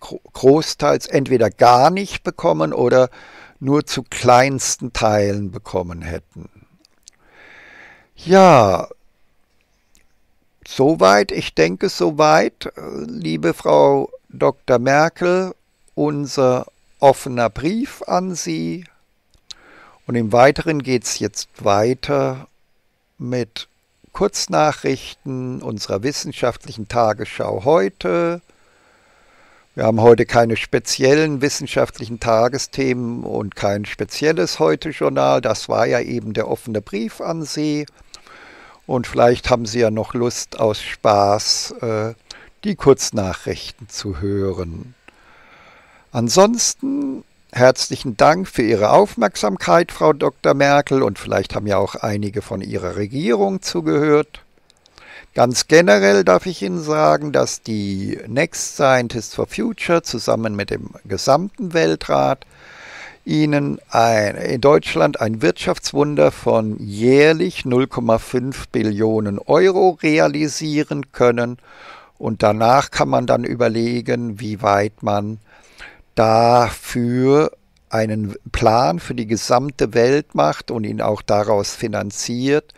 großteils entweder gar nicht bekommen oder nur zu kleinsten Teilen bekommen hätten. Ja, Soweit, ich denke soweit, äh, liebe Frau Dr. Merkel, unser offener Brief an Sie. Und im Weiteren geht es jetzt weiter mit Kurznachrichten unserer wissenschaftlichen Tagesschau heute. Wir haben heute keine speziellen wissenschaftlichen Tagesthemen und kein spezielles Heute-Journal. Das war ja eben der offene Brief an Sie. Und vielleicht haben Sie ja noch Lust, aus Spaß äh, die Kurznachrichten zu hören. Ansonsten herzlichen Dank für Ihre Aufmerksamkeit, Frau Dr. Merkel, und vielleicht haben ja auch einige von Ihrer Regierung zugehört. Ganz generell darf ich Ihnen sagen, dass die Next Scientists for Future zusammen mit dem gesamten Weltrat ihnen ein, in Deutschland ein Wirtschaftswunder von jährlich 0,5 Billionen Euro realisieren können. Und danach kann man dann überlegen, wie weit man dafür einen Plan für die gesamte Welt macht und ihn auch daraus finanziert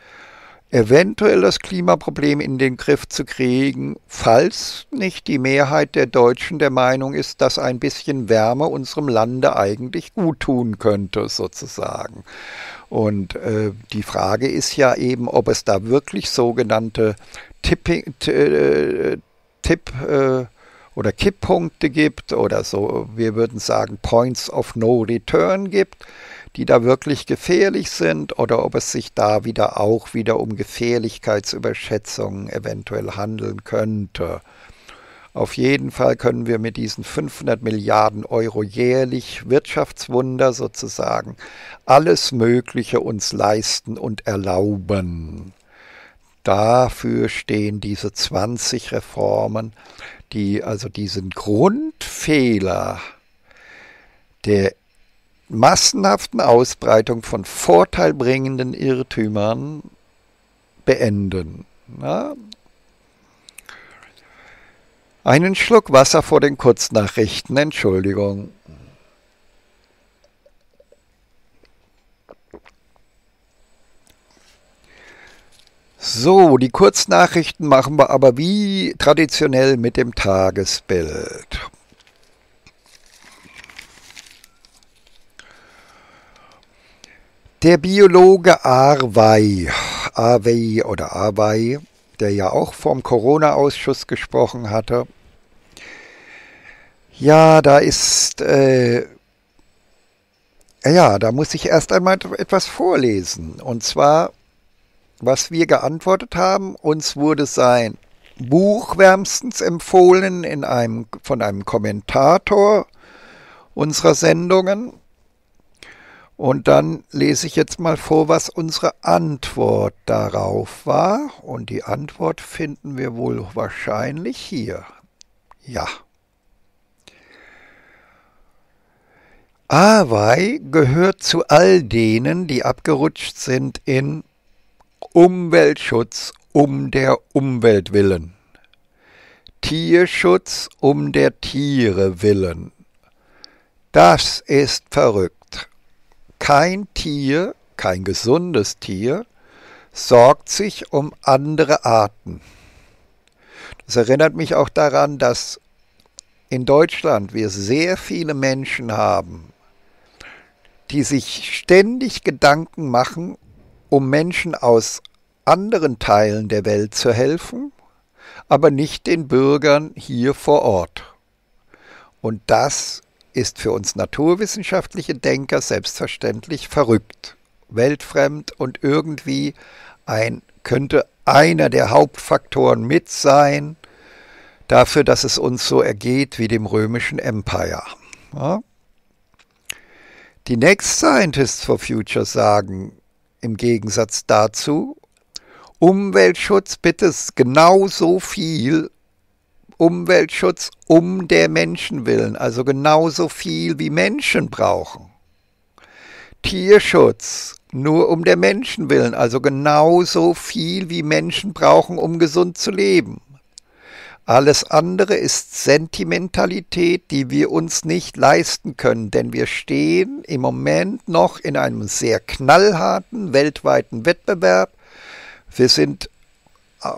eventuell das Klimaproblem in den Griff zu kriegen, falls nicht die Mehrheit der Deutschen der Meinung ist, dass ein bisschen Wärme unserem Lande eigentlich gut tun könnte, sozusagen. Und äh, die Frage ist ja eben, ob es da wirklich sogenannte Tipping, äh, Tipp äh, oder Kipppunkte gibt oder so, wir würden sagen Points of No Return gibt die da wirklich gefährlich sind oder ob es sich da wieder auch wieder um Gefährlichkeitsüberschätzungen eventuell handeln könnte. Auf jeden Fall können wir mit diesen 500 Milliarden Euro jährlich Wirtschaftswunder sozusagen alles Mögliche uns leisten und erlauben. Dafür stehen diese 20 Reformen, die also diesen Grundfehler der massenhaften Ausbreitung von vorteilbringenden Irrtümern beenden. Na? Einen Schluck Wasser vor den Kurznachrichten, Entschuldigung. So, die Kurznachrichten machen wir aber wie traditionell mit dem Tagesbild. Der Biologe Arwey, Arwey oder Arwey, der ja auch vom Corona-Ausschuss gesprochen hatte, ja, da ist, äh, ja, da muss ich erst einmal etwas vorlesen. Und zwar, was wir geantwortet haben, uns wurde sein Buch wärmstens empfohlen in einem, von einem Kommentator unserer Sendungen. Und dann lese ich jetzt mal vor, was unsere Antwort darauf war. Und die Antwort finden wir wohl wahrscheinlich hier. Ja. Hawaii gehört zu all denen, die abgerutscht sind in Umweltschutz um der Umwelt willen, Tierschutz um der Tiere willen. Das ist verrückt. Kein Tier, kein gesundes Tier, sorgt sich um andere Arten. Das erinnert mich auch daran, dass in Deutschland wir sehr viele Menschen haben, die sich ständig Gedanken machen, um Menschen aus anderen Teilen der Welt zu helfen, aber nicht den Bürgern hier vor Ort. Und das ist für uns naturwissenschaftliche Denker selbstverständlich verrückt, weltfremd und irgendwie ein könnte einer der Hauptfaktoren mit sein dafür, dass es uns so ergeht wie dem römischen Empire. Ja? Die Next Scientists for Future sagen im Gegensatz dazu, Umweltschutz bitte genauso viel Umweltschutz um der Menschen willen, also genauso viel wie Menschen brauchen. Tierschutz nur um der Menschen willen, also genauso viel wie Menschen brauchen, um gesund zu leben. Alles andere ist Sentimentalität, die wir uns nicht leisten können, denn wir stehen im Moment noch in einem sehr knallharten weltweiten Wettbewerb. Wir sind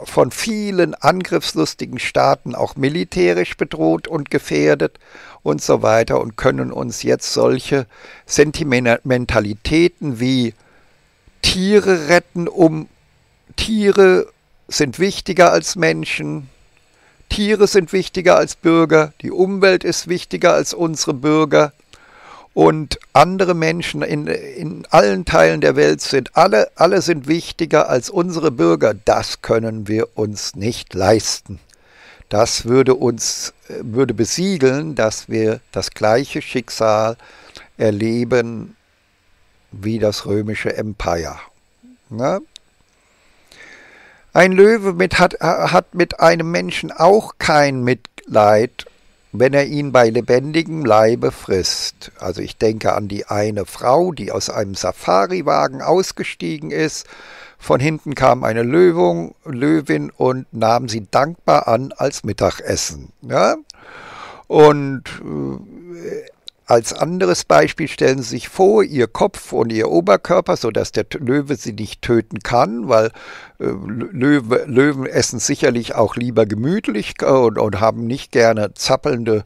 von vielen angriffslustigen Staaten auch militärisch bedroht und gefährdet und so weiter und können uns jetzt solche Sentimentalitäten wie Tiere retten, um Tiere sind wichtiger als Menschen, Tiere sind wichtiger als Bürger, die Umwelt ist wichtiger als unsere Bürger, und andere Menschen in, in allen Teilen der Welt sind. Alle, alle sind wichtiger als unsere Bürger. Das können wir uns nicht leisten. Das würde uns würde besiegeln, dass wir das gleiche Schicksal erleben wie das römische Empire. Ne? Ein Löwe mit, hat, hat mit einem Menschen auch kein Mitleid wenn er ihn bei lebendigem Leibe frisst. Also ich denke an die eine Frau, die aus einem Safariwagen ausgestiegen ist. Von hinten kam eine Löwung, Löwin und nahm sie dankbar an als Mittagessen. Ja? Ne? Und äh, als anderes Beispiel stellen Sie sich vor, Ihr Kopf und Ihr Oberkörper, sodass der Löwe Sie nicht töten kann, weil äh, Löwe, Löwen essen sicherlich auch lieber gemütlich äh, und, und haben nicht gerne zappelnde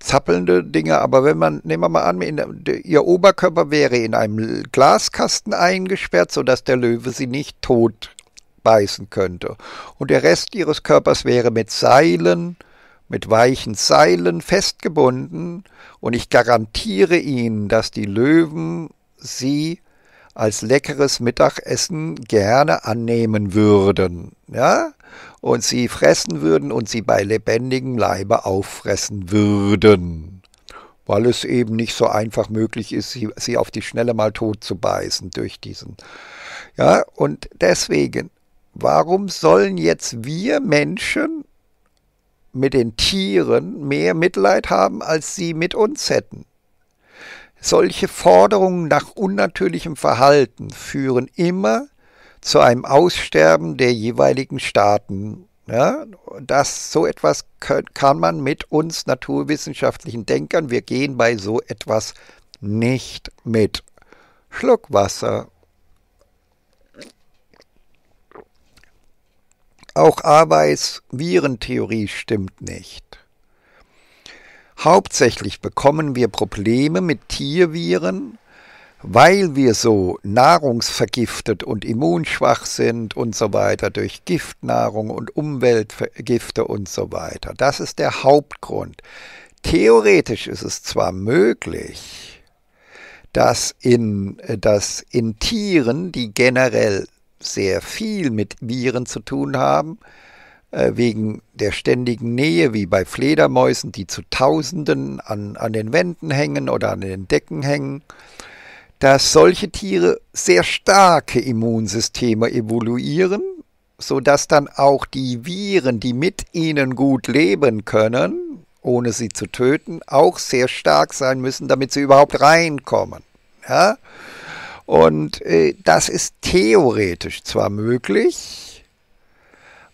zappelnde Dinge, aber wenn man, nehmen wir mal an, in, ihr Oberkörper wäre in einem Glaskasten eingesperrt, sodass der Löwe sie nicht tot beißen könnte. Und der Rest ihres Körpers wäre mit Seilen mit weichen Seilen festgebunden, und ich garantiere Ihnen, dass die Löwen sie als leckeres Mittagessen gerne annehmen würden, ja, und sie fressen würden und sie bei lebendigem Leibe auffressen würden, weil es eben nicht so einfach möglich ist, sie, sie auf die Schnelle mal tot zu beißen durch diesen, ja, und deswegen, warum sollen jetzt wir Menschen mit den Tieren mehr Mitleid haben, als sie mit uns hätten. Solche Forderungen nach unnatürlichem Verhalten führen immer zu einem Aussterben der jeweiligen Staaten. Ja, das, so etwas kann man mit uns naturwissenschaftlichen Denkern, wir gehen bei so etwas nicht mit. Schluck Wasser. Auch Arbeits Virentheorie stimmt nicht. Hauptsächlich bekommen wir Probleme mit Tierviren, weil wir so nahrungsvergiftet und immunschwach sind und so weiter durch Giftnahrung und Umweltgifte und so weiter. Das ist der Hauptgrund. Theoretisch ist es zwar möglich, dass in, äh, dass in Tieren, die generell sehr viel mit Viren zu tun haben, äh, wegen der ständigen Nähe, wie bei Fledermäusen, die zu Tausenden an, an den Wänden hängen oder an den Decken hängen, dass solche Tiere sehr starke Immunsysteme evoluieren, sodass dann auch die Viren, die mit ihnen gut leben können, ohne sie zu töten, auch sehr stark sein müssen, damit sie überhaupt reinkommen. Ja? Und äh, das ist theoretisch zwar möglich,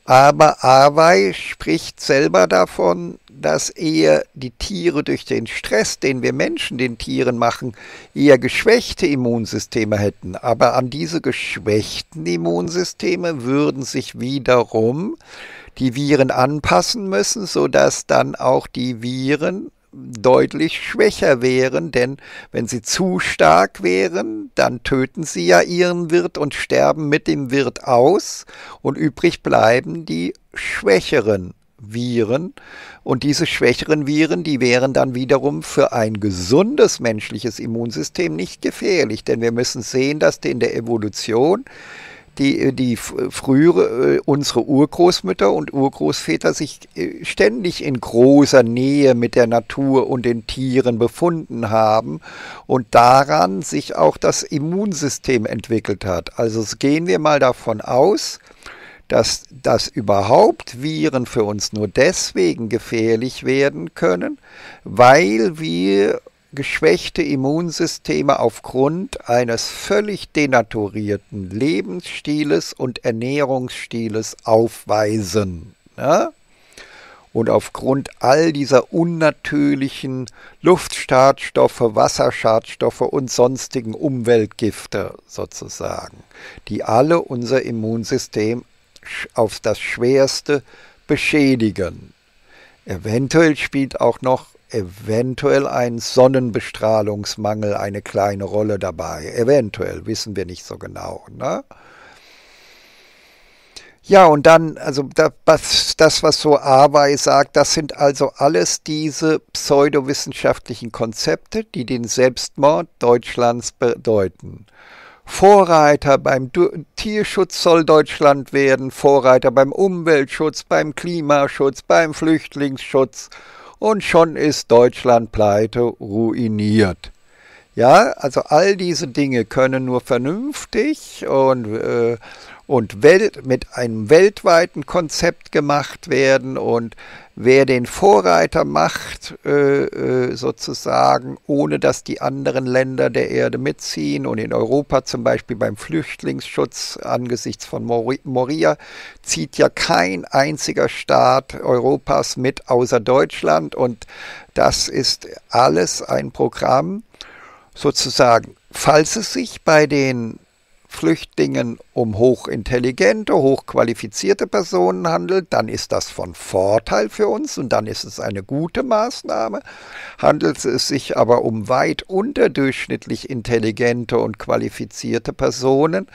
aber Awei spricht selber davon, dass eher die Tiere durch den Stress, den wir Menschen den Tieren machen, eher geschwächte Immunsysteme hätten. Aber an diese geschwächten Immunsysteme würden sich wiederum die Viren anpassen müssen, sodass dann auch die Viren deutlich schwächer wären, denn wenn sie zu stark wären, dann töten sie ja ihren Wirt und sterben mit dem Wirt aus und übrig bleiben die schwächeren Viren und diese schwächeren Viren, die wären dann wiederum für ein gesundes menschliches Immunsystem nicht gefährlich, denn wir müssen sehen, dass in der Evolution die, äh, die äh, frühere, äh, unsere Urgroßmütter und Urgroßväter sich ständig in großer Nähe mit der Natur und den Tieren befunden haben und daran sich auch das Immunsystem entwickelt hat. Also gehen wir mal davon aus, dass, dass überhaupt Viren für uns nur deswegen gefährlich werden können, weil wir geschwächte Immunsysteme aufgrund eines völlig denaturierten Lebensstiles und Ernährungsstiles aufweisen. Ne? Und aufgrund all dieser unnatürlichen Luftschadstoffe, Wasserschadstoffe und sonstigen Umweltgifte sozusagen, die alle unser Immunsystem auf das Schwerste beschädigen. Eventuell spielt auch noch eventuell ein Sonnenbestrahlungsmangel eine kleine Rolle dabei. Eventuell, wissen wir nicht so genau. Ne? Ja, und dann, also das, das, was so Awei sagt, das sind also alles diese pseudowissenschaftlichen Konzepte, die den Selbstmord Deutschlands bedeuten. Vorreiter beim Tierschutz soll Deutschland werden, Vorreiter beim Umweltschutz, beim Klimaschutz, beim Flüchtlingsschutz und schon ist Deutschland pleite, ruiniert. Ja, also all diese Dinge können nur vernünftig und, äh, und Welt, mit einem weltweiten Konzept gemacht werden und wer den Vorreiter macht, äh, äh, sozusagen, ohne dass die anderen Länder der Erde mitziehen und in Europa zum Beispiel beim Flüchtlingsschutz angesichts von Moria zieht ja kein einziger Staat Europas mit außer Deutschland und das ist alles ein Programm sozusagen. Falls es sich bei den Flüchtlingen um hochintelligente, hochqualifizierte Personen handelt, dann ist das von Vorteil für uns und dann ist es eine gute Maßnahme. Handelt es sich aber um weit unterdurchschnittlich intelligente und qualifizierte Personen,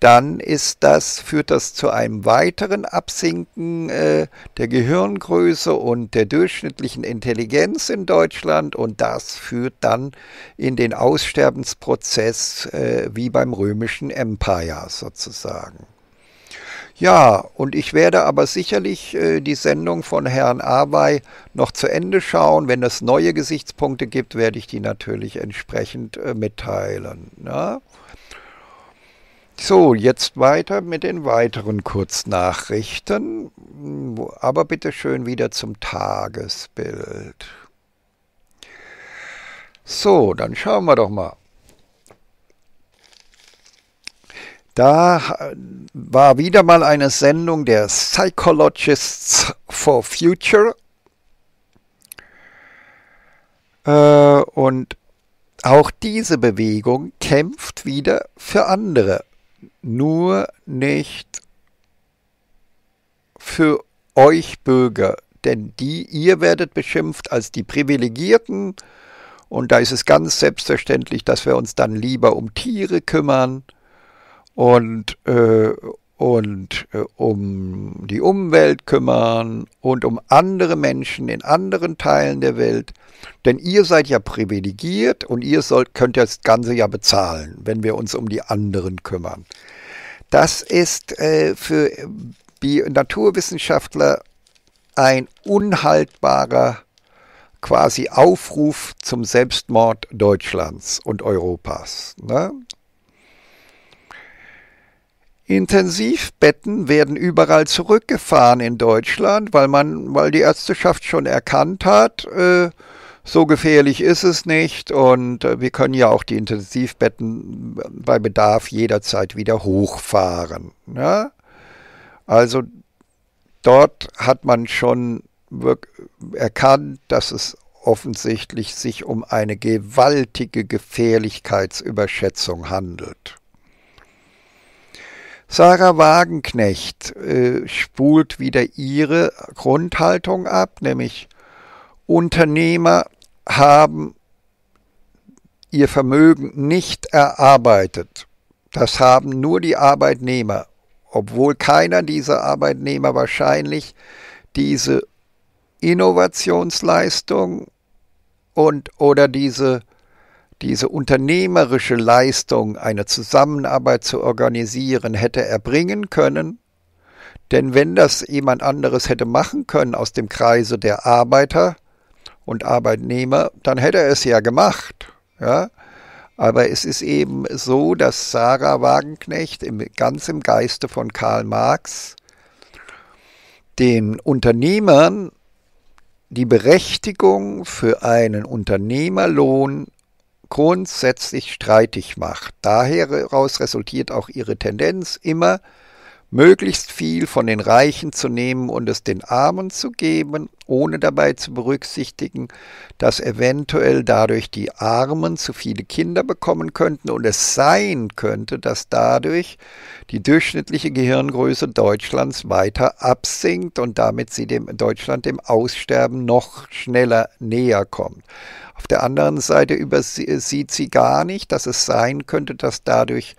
dann ist das, führt das zu einem weiteren Absinken äh, der Gehirngröße und der durchschnittlichen Intelligenz in Deutschland und das führt dann in den Aussterbensprozess äh, wie beim römischen Empire sozusagen. Ja, und ich werde aber sicherlich äh, die Sendung von Herrn Awey noch zu Ende schauen. Wenn es neue Gesichtspunkte gibt, werde ich die natürlich entsprechend äh, mitteilen. Na? Ne? So, jetzt weiter mit den weiteren Kurznachrichten, aber bitte schön wieder zum Tagesbild. So, dann schauen wir doch mal. Da äh, war wieder mal eine Sendung der Psychologists for Future. Äh, und auch diese Bewegung kämpft wieder für andere, nur nicht für euch Bürger, denn die, ihr werdet beschimpft als die Privilegierten und da ist es ganz selbstverständlich, dass wir uns dann lieber um Tiere kümmern und, äh, und äh, um die Umwelt kümmern und um andere Menschen in anderen Teilen der Welt. Denn ihr seid ja privilegiert und ihr sollt, könnt das Ganze ja bezahlen, wenn wir uns um die anderen kümmern. Das ist äh, für die Naturwissenschaftler ein unhaltbarer quasi Aufruf zum Selbstmord Deutschlands und Europas. Ne? Intensivbetten werden überall zurückgefahren in Deutschland, weil man, weil die Ärzteschaft schon erkannt hat, äh, so gefährlich ist es nicht und äh, wir können ja auch die Intensivbetten bei Bedarf jederzeit wieder hochfahren. Ne? Also dort hat man schon erkannt, dass es offensichtlich sich um eine gewaltige Gefährlichkeitsüberschätzung handelt. Sarah Wagenknecht äh, spult wieder ihre Grundhaltung ab, nämlich Unternehmer haben ihr Vermögen nicht erarbeitet. Das haben nur die Arbeitnehmer, obwohl keiner dieser Arbeitnehmer wahrscheinlich diese Innovationsleistung und oder diese diese unternehmerische Leistung, eine Zusammenarbeit zu organisieren, hätte er bringen können, denn wenn das jemand anderes hätte machen können aus dem Kreise der Arbeiter und Arbeitnehmer, dann hätte er es ja gemacht. Ja? Aber es ist eben so, dass Sarah Wagenknecht im, ganz im Geiste von Karl Marx den Unternehmern die Berechtigung für einen Unternehmerlohn grundsätzlich streitig macht. Daher heraus resultiert auch ihre Tendenz immer, möglichst viel von den Reichen zu nehmen und es den Armen zu geben, ohne dabei zu berücksichtigen, dass eventuell dadurch die Armen zu viele Kinder bekommen könnten und es sein könnte, dass dadurch die durchschnittliche Gehirngröße Deutschlands weiter absinkt und damit sie dem Deutschland dem Aussterben noch schneller näher kommt. Auf der anderen Seite übersieht sie gar nicht, dass es sein könnte, dass dadurch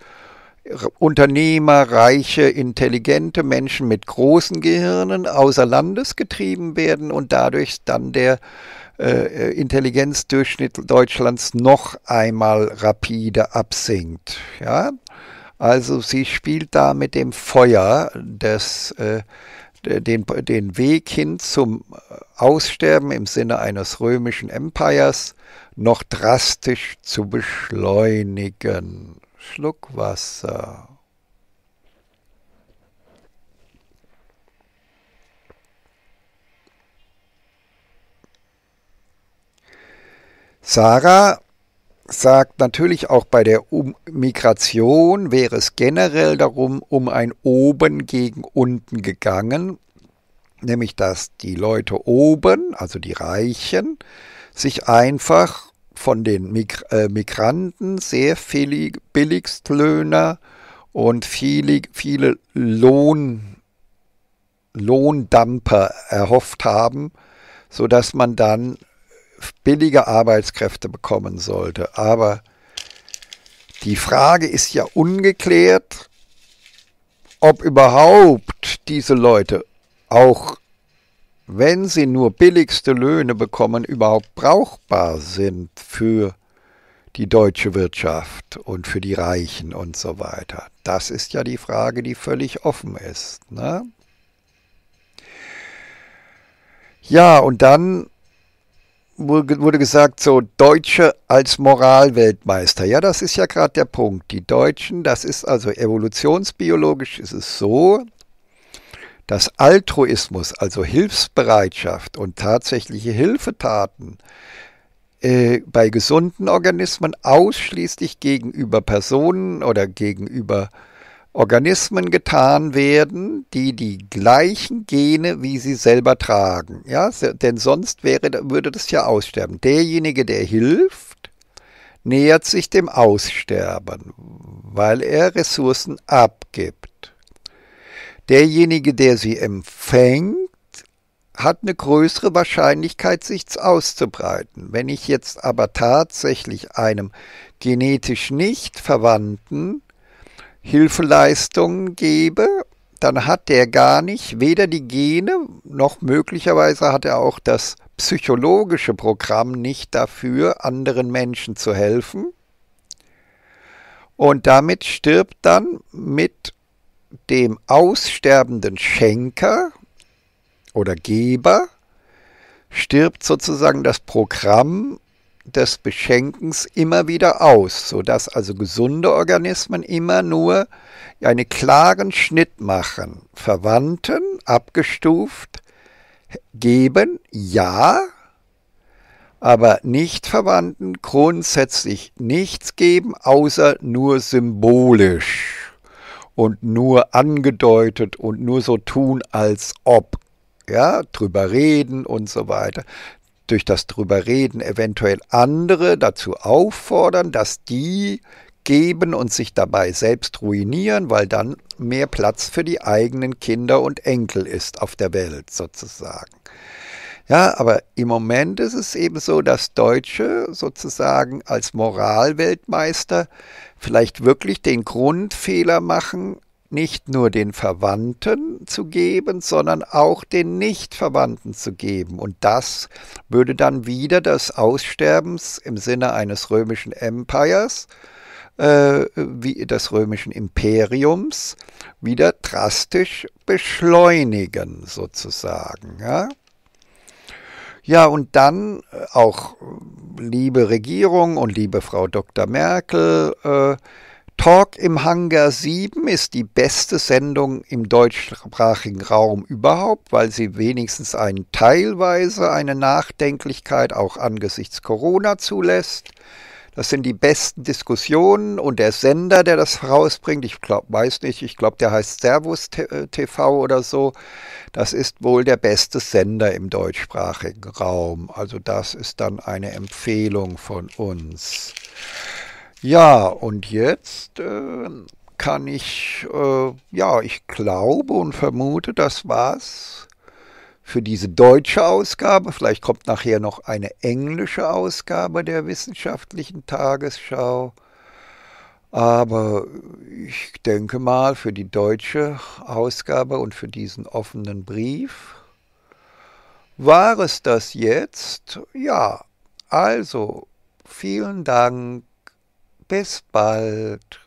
Unternehmer, reiche, intelligente Menschen mit großen Gehirnen außer Landes getrieben werden und dadurch dann der äh, äh, Intelligenzdurchschnitt Deutschlands noch einmal rapide absinkt. Ja? Also sie spielt da mit dem Feuer des äh, äh, den, den Weg hin zum äh, Aussterben im Sinne eines römischen Empires noch drastisch zu beschleunigen. Schluck Wasser. Sarah sagt natürlich auch bei der Migration wäre es generell darum, um ein oben gegen unten gegangen, nämlich dass die Leute oben, also die Reichen, sich einfach von den Mig äh, Migranten sehr viele Billigstlöhner und viele, viele Lohn, Lohndamper erhofft haben, sodass man dann billige Arbeitskräfte bekommen sollte. Aber die Frage ist ja ungeklärt, ob überhaupt diese Leute auch wenn sie nur billigste Löhne bekommen, überhaupt brauchbar sind für die deutsche Wirtschaft und für die Reichen und so weiter. Das ist ja die Frage, die völlig offen ist. Ne? Ja, und dann wurde gesagt, so Deutsche als Moralweltmeister. Ja, das ist ja gerade der Punkt. Die Deutschen, das ist also evolutionsbiologisch, ist es so, dass Altruismus, also Hilfsbereitschaft und tatsächliche Hilfetaten äh, bei gesunden Organismen ausschließlich gegenüber Personen oder gegenüber äh, Organismen getan werden, die die gleichen Gene wie sie selber tragen. Ja, denn sonst wäre, würde das ja aussterben. Derjenige, der hilft, nähert sich dem Aussterben, weil er Ressourcen abgibt. Derjenige, der sie empfängt, hat eine größere Wahrscheinlichkeit, sich auszubreiten. Wenn ich jetzt aber tatsächlich einem genetisch nicht Verwandten Hilfeleistungen gebe, dann hat der gar nicht weder die Gene noch möglicherweise hat er auch das psychologische Programm nicht dafür, anderen Menschen zu helfen. Und damit stirbt dann mit dem aussterbenden Schenker oder Geber, stirbt sozusagen das Programm des Beschenkens immer wieder aus, sodass also gesunde Organismen immer nur einen klaren Schnitt machen. Verwandten, abgestuft, geben, ja, aber nicht Verwandten grundsätzlich nichts geben, außer nur symbolisch und nur angedeutet und nur so tun, als ob ja, drüber reden und so weiter durch das Drüberreden eventuell andere dazu auffordern, dass die geben und sich dabei selbst ruinieren, weil dann mehr Platz für die eigenen Kinder und Enkel ist auf der Welt sozusagen. Ja, aber im Moment ist es eben so, dass Deutsche sozusagen als Moralweltmeister vielleicht wirklich den Grundfehler machen, nicht nur den Verwandten zu geben, sondern auch den Nichtverwandten zu geben. Und das würde dann wieder das Aussterbens im Sinne eines römischen Empires, äh, wie des römischen Imperiums, wieder drastisch beschleunigen, sozusagen. Ja? Ja, und dann äh, auch liebe Regierung und liebe Frau Dr. Merkel, äh, Talk im Hangar 7 ist die beste Sendung im deutschsprachigen Raum überhaupt, weil sie wenigstens einen teilweise eine Nachdenklichkeit auch angesichts Corona zulässt. Das sind die besten Diskussionen und der Sender, der das rausbringt, ich glaub, weiß nicht, ich glaube, der heißt Servus TV äh, oder so, das ist wohl der beste Sender im deutschsprachigen Raum. Also das ist dann eine Empfehlung von uns. Ja, und jetzt äh, kann ich, äh, ja, ich glaube und vermute, das war's für diese deutsche Ausgabe. Vielleicht kommt nachher noch eine englische Ausgabe der wissenschaftlichen Tagesschau. Aber ich denke mal, für die deutsche Ausgabe und für diesen offenen Brief war es das jetzt. Ja, also vielen Dank bis bald.